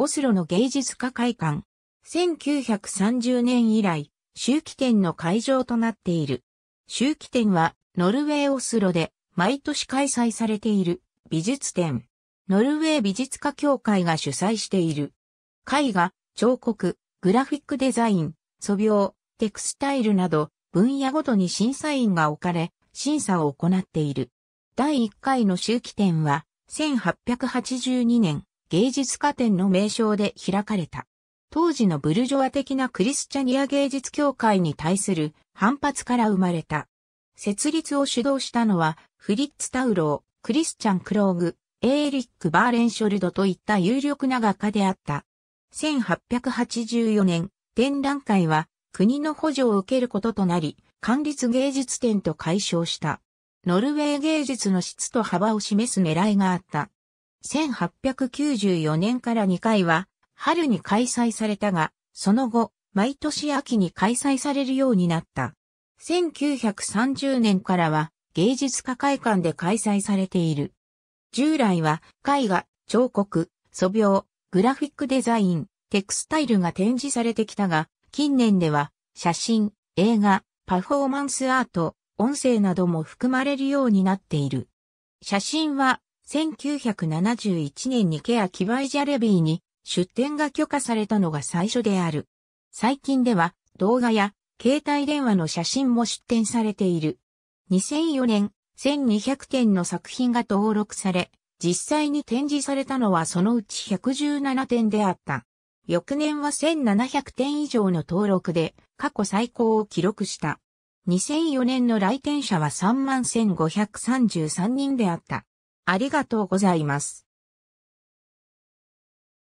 オスロの芸術家会館。1930年以来、秋季展の会場となっている。秋季展は、ノルウェーオスロで毎年開催されている美術展。ノルウェー美術家協会が主催している。絵画、彫刻、グラフィックデザイン、素描、テクスタイルなど分野ごとに審査員が置かれ、審査を行っている。第1回の秋季展は1882年芸術家展の名称で開かれた。当時のブルジョア的なクリスチャニア芸術協会に対する反発から生まれた。設立を主導したのは、フリッツ・タウロー、クリスチャン・クローグ、エーリック・バーレンショルドといった有力な画家であった。1884年、展覧会は国の補助を受けることとなり、管理芸術展と解消した。ノルウェー芸術の質と幅を示す狙いがあった。1894年から2回は春に開催されたが、その後、毎年秋に開催されるようになった。1930年からは芸術家会館で開催されている。従来は絵画、彫刻、素描、グラフィックデザイン、テクスタイルが展示されてきたが、近年では写真、映画、パフォーマンスアート、音声なども含まれるようになっている。写真は1971年にケアキバイジャレビーに出展が許可されたのが最初である。最近では動画や携帯電話の写真も出展されている。2004年、1200点の作品が登録され、実際に展示されたのはそのうち117点であった。翌年は1700点以上の登録で過去最高を記録した。2004年の来店者は31,533人であった。ありがとうございます。